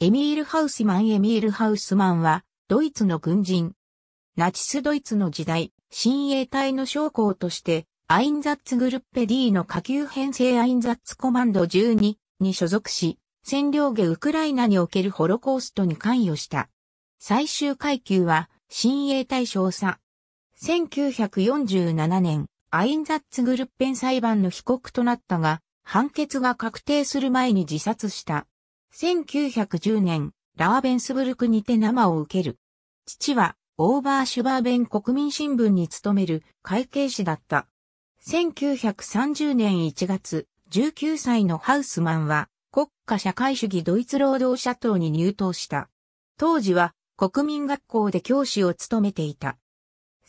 エミール・ハウスマン・エミール・ハウスマンは、ドイツの軍人。ナチス・ドイツの時代、親衛隊の将校として、アインザッツ・グルッペ D の下級編成アインザッツ・コマンド12に所属し、占領下ウクライナにおけるホロコーストに関与した。最終階級は、親衛隊少佐。1947年、アインザッツ・グルッペン裁判の被告となったが、判決が確定する前に自殺した。1910年、ラーベンスブルクにて生を受ける。父は、オーバーシュバーベン国民新聞に勤める会計士だった。1930年1月、19歳のハウスマンは、国家社会主義ドイツ労働者党に入党した。当時は、国民学校で教師を務めていた。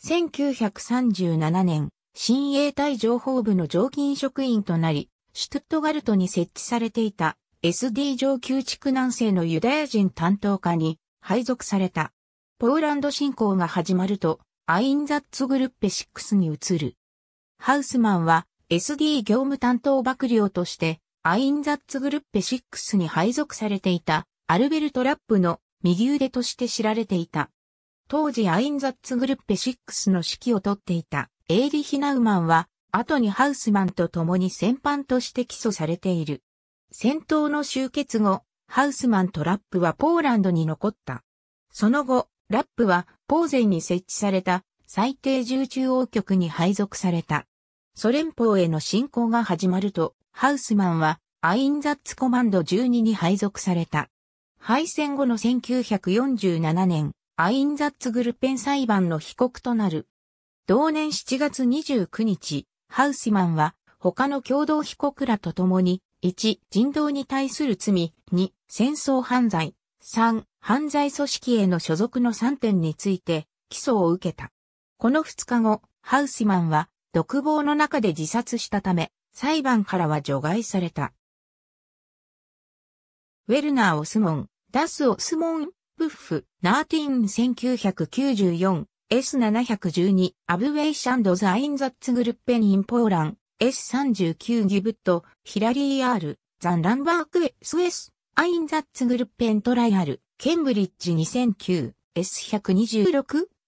1937年、新衛隊情報部の常勤職員となり、シュトゥットガルトに設置されていた SD 上級地区南西のユダヤ人担当課に配属された。ポーランド侵攻が始まると、アインザッツグルッペ6に移る。ハウスマンは SD 業務担当幕僚として、アインザッツグルッペ6に配属されていたアルベルト・ラップの右腕として知られていた。当時アインザッツグルッペ6の指揮を取っていたエイリヒ・ナウマンは、後にハウスマンと共に戦犯として起訴されている。戦闘の終結後、ハウスマンとラップはポーランドに残った。その後、ラップはポーゼンに設置された最低重中央局に配属された。ソ連邦への侵攻が始まると、ハウスマンはアインザッツコマンド12に配属された。敗戦後の1947年、アインザッツグルペン裁判の被告となる。同年7月29日、ハウスマンは他の共同被告らと共に1、人道に対する罪。2、戦争犯罪。3、犯罪組織への所属の3点について、起訴を受けた。この2日後、ハウスマンは、独房の中で自殺したため、裁判からは除外された。ウェルナー・オスモン、ダス・オスモン、ブッフ、ナーティーン 1994S712、アブウェイシャンド・ザ・イン・ザッツ・グルッペン・イン・ポーラン、S39 ギブット、ヒラリーアール、ザンランバーク SS、アインザッツグルッペントライアル、ケンブリッジ2009、S126、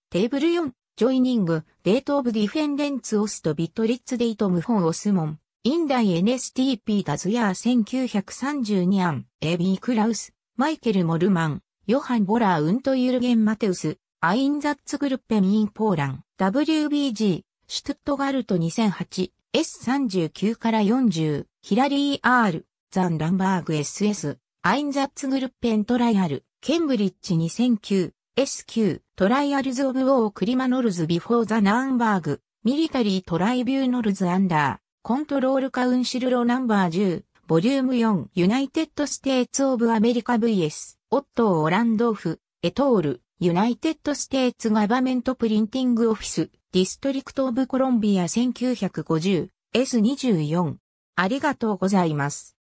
テーブル4、ジョイニング、デートオブディフェンデンツオストビットリッツデイトムホンオスモン、インダイ NSTP ダズヤー1932アン、ビー・クラウス、マイケル・モルマン、ヨハン・ボラー・ウント・ユルゲン・マテウス、アインザッツグルッペン・イン・ポーラン、WBG、シュトゥットガルト2008、S39 から40、ヒラリー・アール、ザン・ランバーグ SS、アインザッツグルッペントライアル、ケンブリッジ2009、S9、トライアルズ・オブ・ウォー・クリマノルズ・ビフォー・ザ・ナンバーグ、ミリタリー・トライビューノルズ・アンダー、コントロール・カウンシル・ロナンバー10、ボリューム4、ユナイテッド・ステーツ・オブ・アメリカ VS、オットー・オランドーフ、エトール、ユナイテッド・ステーツ・ガバメント・プリンティング・オフィス、ディストリクト・オブ・コロンビア 1950S24。ありがとうございます。